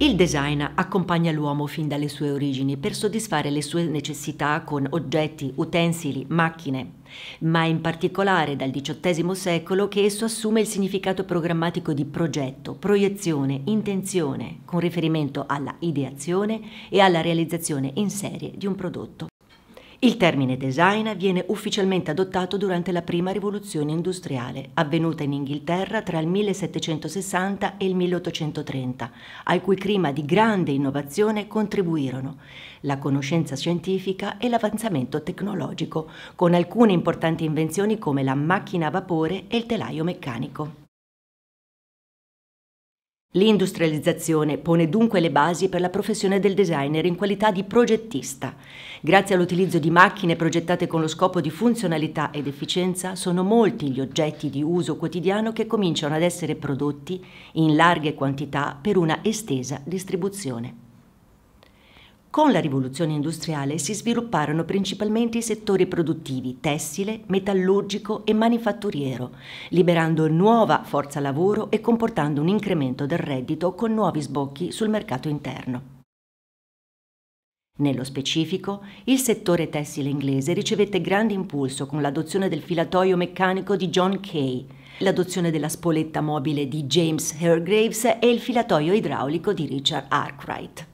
Il design accompagna l'uomo fin dalle sue origini per soddisfare le sue necessità con oggetti, utensili, macchine, ma in particolare dal XVIII secolo che esso assume il significato programmatico di progetto, proiezione, intenzione, con riferimento alla ideazione e alla realizzazione in serie di un prodotto. Il termine design viene ufficialmente adottato durante la prima rivoluzione industriale, avvenuta in Inghilterra tra il 1760 e il 1830, al cui clima di grande innovazione contribuirono la conoscenza scientifica e l'avanzamento tecnologico, con alcune importanti invenzioni come la macchina a vapore e il telaio meccanico. L'industrializzazione pone dunque le basi per la professione del designer in qualità di progettista. Grazie all'utilizzo di macchine progettate con lo scopo di funzionalità ed efficienza, sono molti gli oggetti di uso quotidiano che cominciano ad essere prodotti in larghe quantità per una estesa distribuzione. Con la rivoluzione industriale si svilupparono principalmente i settori produttivi tessile, metallurgico e manifatturiero, liberando nuova forza lavoro e comportando un incremento del reddito con nuovi sbocchi sul mercato interno. Nello specifico, il settore tessile inglese ricevette grande impulso con l'adozione del filatoio meccanico di John Kay, l'adozione della spoletta mobile di James Hargraves e il filatoio idraulico di Richard Arkwright.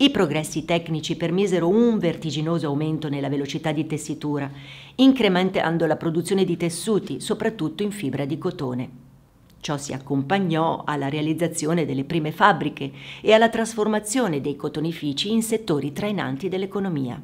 I progressi tecnici permisero un vertiginoso aumento nella velocità di tessitura, incrementando la produzione di tessuti, soprattutto in fibra di cotone. Ciò si accompagnò alla realizzazione delle prime fabbriche e alla trasformazione dei cotonifici in settori trainanti dell'economia.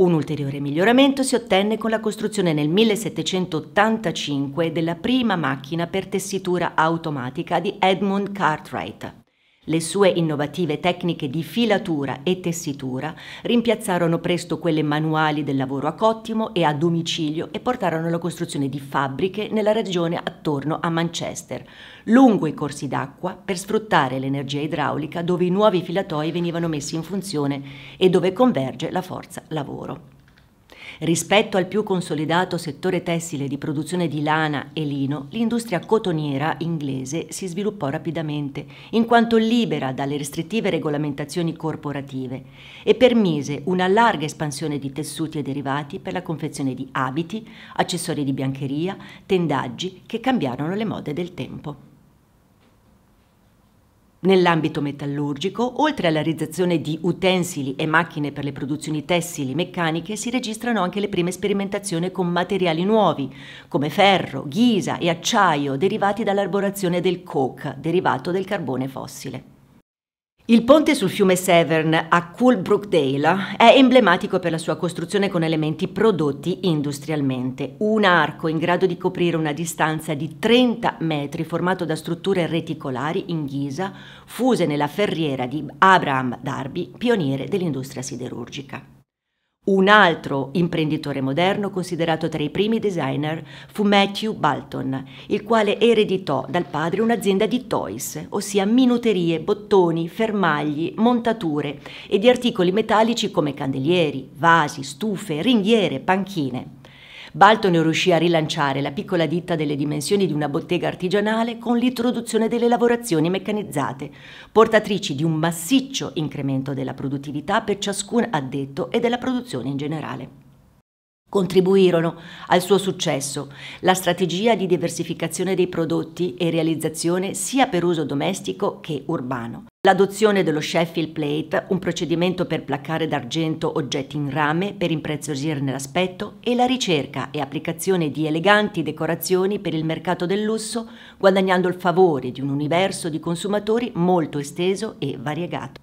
Un ulteriore miglioramento si ottenne con la costruzione nel 1785 della prima macchina per tessitura automatica di Edmund Cartwright. Le sue innovative tecniche di filatura e tessitura rimpiazzarono presto quelle manuali del lavoro a cottimo e a domicilio e portarono alla costruzione di fabbriche nella regione attorno a Manchester, lungo i corsi d'acqua per sfruttare l'energia idraulica dove i nuovi filatoi venivano messi in funzione e dove converge la forza lavoro. Rispetto al più consolidato settore tessile di produzione di lana e lino, l'industria cotoniera inglese si sviluppò rapidamente, in quanto libera dalle restrittive regolamentazioni corporative e permise una larga espansione di tessuti e derivati per la confezione di abiti, accessori di biancheria, tendaggi che cambiarono le mode del tempo. Nell'ambito metallurgico, oltre alla realizzazione di utensili e macchine per le produzioni tessili meccaniche, si registrano anche le prime sperimentazioni con materiali nuovi, come ferro, ghisa e acciaio, derivati dall'arborazione del coke, derivato del carbone fossile. Il ponte sul fiume Severn a Coolbrookdale è emblematico per la sua costruzione con elementi prodotti industrialmente. Un arco in grado di coprire una distanza di 30 metri formato da strutture reticolari in ghisa fuse nella ferriera di Abraham Darby, pioniere dell'industria siderurgica. Un altro imprenditore moderno, considerato tra i primi designer, fu Matthew Balton, il quale ereditò dal padre un'azienda di toys, ossia minuterie, bottoni, fermagli, montature e di articoli metallici come candelieri, vasi, stufe, ringhiere, panchine. Balton riuscì a rilanciare la piccola ditta delle dimensioni di una bottega artigianale con l'introduzione delle lavorazioni meccanizzate, portatrici di un massiccio incremento della produttività per ciascun addetto e della produzione in generale. Contribuirono al suo successo la strategia di diversificazione dei prodotti e realizzazione sia per uso domestico che urbano. L'adozione dello Sheffield Plate, un procedimento per placcare d'argento oggetti in rame per impreziosirne l'aspetto, e la ricerca e applicazione di eleganti decorazioni per il mercato del lusso, guadagnando il favore di un universo di consumatori molto esteso e variegato.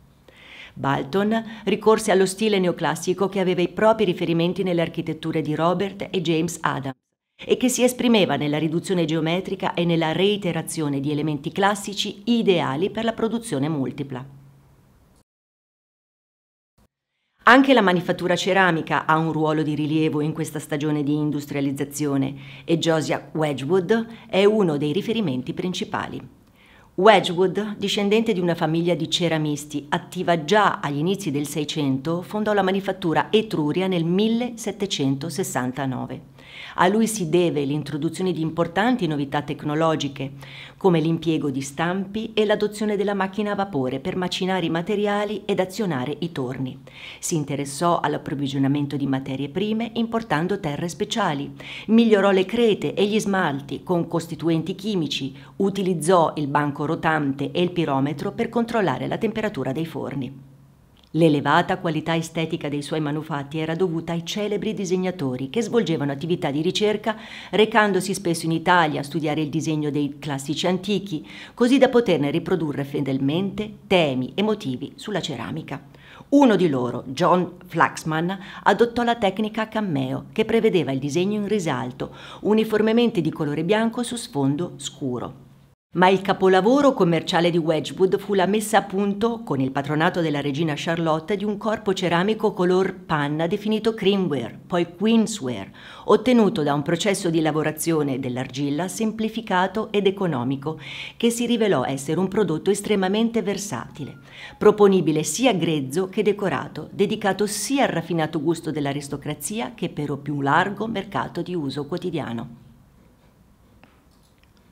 Balton ricorse allo stile neoclassico che aveva i propri riferimenti nelle architetture di Robert e James Adams e che si esprimeva nella riduzione geometrica e nella reiterazione di elementi classici ideali per la produzione multipla. Anche la manifattura ceramica ha un ruolo di rilievo in questa stagione di industrializzazione e Josiah Wedgwood è uno dei riferimenti principali. Wedgwood, discendente di una famiglia di ceramisti, attiva già agli inizi del Seicento, fondò la manifattura Etruria nel 1769. A lui si deve l'introduzione di importanti novità tecnologiche, come l'impiego di stampi e l'adozione della macchina a vapore per macinare i materiali ed azionare i torni. Si interessò all'approvvigionamento di materie prime importando terre speciali, migliorò le crete e gli smalti con costituenti chimici, utilizzò il banco rotante e il pirometro per controllare la temperatura dei forni. L'elevata qualità estetica dei suoi manufatti era dovuta ai celebri disegnatori che svolgevano attività di ricerca recandosi spesso in Italia a studiare il disegno dei classici antichi, così da poterne riprodurre fedelmente temi e motivi sulla ceramica. Uno di loro, John Flaxman, adottò la tecnica a cammeo che prevedeva il disegno in risalto, uniformemente di colore bianco su sfondo scuro. Ma il capolavoro commerciale di Wedgwood fu la messa a punto, con il patronato della regina Charlotte, di un corpo ceramico color panna definito creamware, poi queensware, ottenuto da un processo di lavorazione dell'argilla semplificato ed economico, che si rivelò essere un prodotto estremamente versatile, proponibile sia grezzo che decorato, dedicato sia al raffinato gusto dell'aristocrazia che per un più largo mercato di uso quotidiano.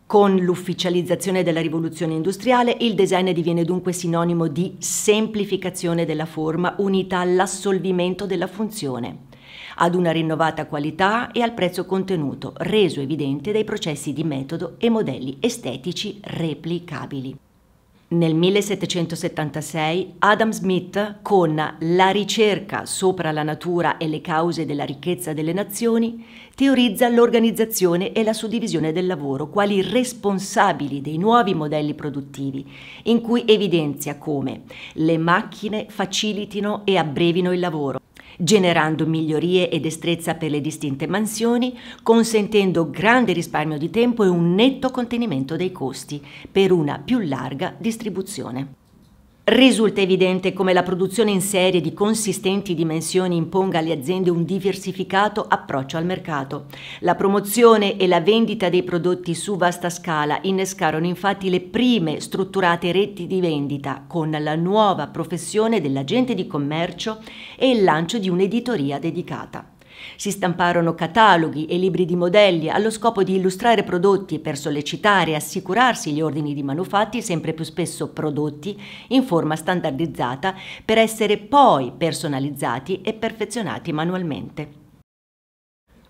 Con l'ufficializzazione della rivoluzione industriale, il design diviene dunque sinonimo di semplificazione della forma unita all'assolvimento della funzione, ad una rinnovata qualità e al prezzo contenuto, reso evidente dai processi di metodo e modelli estetici replicabili. Nel 1776 Adam Smith con La ricerca sopra la natura e le cause della ricchezza delle nazioni teorizza l'organizzazione e la suddivisione del lavoro quali responsabili dei nuovi modelli produttivi, in cui evidenzia come le macchine facilitino e abbrevino il lavoro, generando migliorie e destrezza per le distinte mansioni, consentendo grande risparmio di tempo e un netto contenimento dei costi per una più larga distribuzione. Risulta evidente come la produzione in serie di consistenti dimensioni imponga alle aziende un diversificato approccio al mercato. La promozione e la vendita dei prodotti su vasta scala innescarono infatti le prime strutturate reti di vendita con la nuova professione dell'agente di commercio e il lancio di un'editoria dedicata. Si stamparono cataloghi e libri di modelli allo scopo di illustrare prodotti per sollecitare e assicurarsi gli ordini di manufatti sempre più spesso prodotti in forma standardizzata per essere poi personalizzati e perfezionati manualmente.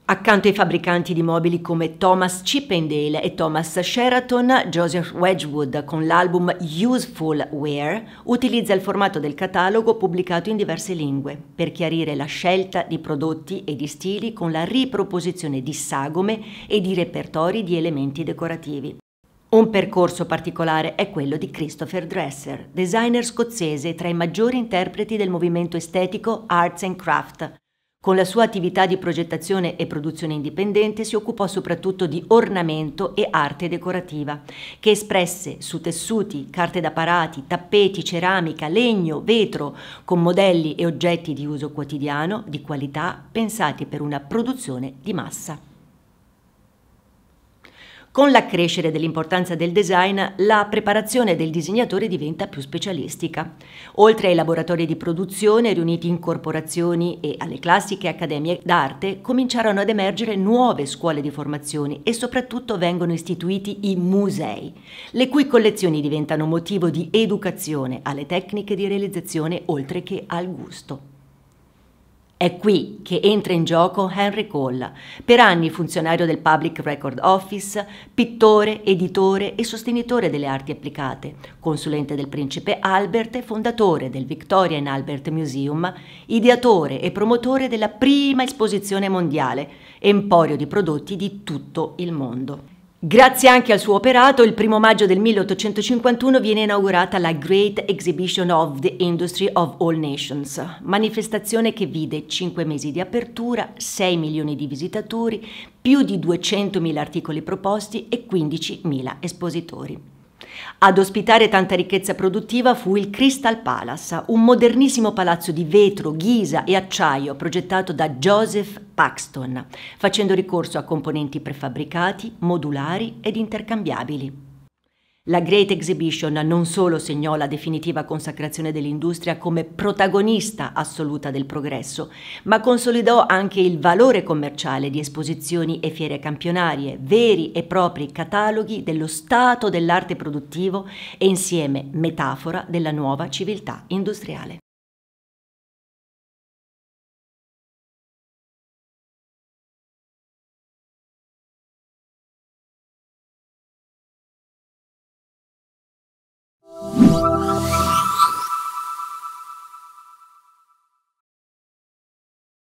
Accanto ai fabbricanti di mobili come Thomas Chippendale e Thomas Sheraton, Joseph Wedgwood con l'album Useful Wear utilizza il formato del catalogo pubblicato in diverse lingue per chiarire la scelta di prodotti e di stili con la riproposizione di sagome e di repertori di elementi decorativi. Un percorso particolare è quello di Christopher Dresser, designer scozzese tra i maggiori interpreti del movimento estetico Arts and Craft con la sua attività di progettazione e produzione indipendente si occupò soprattutto di ornamento e arte decorativa, che espresse su tessuti, carte da parati, tappeti, ceramica, legno, vetro, con modelli e oggetti di uso quotidiano, di qualità, pensati per una produzione di massa. Con l'accrescere dell'importanza del design, la preparazione del disegnatore diventa più specialistica. Oltre ai laboratori di produzione riuniti in corporazioni e alle classiche accademie d'arte, cominciarono ad emergere nuove scuole di formazione e soprattutto vengono istituiti i musei, le cui collezioni diventano motivo di educazione alle tecniche di realizzazione oltre che al gusto. È qui che entra in gioco Henry Cole, per anni funzionario del Public Record Office, pittore, editore e sostenitore delle arti applicate, consulente del principe Albert e fondatore del Victoria and Albert Museum, ideatore e promotore della prima esposizione mondiale, emporio di prodotti di tutto il mondo. Grazie anche al suo operato, il primo maggio del 1851 viene inaugurata la Great Exhibition of the Industry of All Nations, manifestazione che vide 5 mesi di apertura, 6 milioni di visitatori, più di 200.000 articoli proposti e 15.000 espositori. Ad ospitare tanta ricchezza produttiva fu il Crystal Palace, un modernissimo palazzo di vetro, ghisa e acciaio progettato da Joseph Paxton, facendo ricorso a componenti prefabbricati, modulari ed intercambiabili. La Great Exhibition non solo segnò la definitiva consacrazione dell'industria come protagonista assoluta del progresso, ma consolidò anche il valore commerciale di esposizioni e fiere campionarie, veri e propri cataloghi dello stato dell'arte produttivo e insieme metafora della nuova civiltà industriale.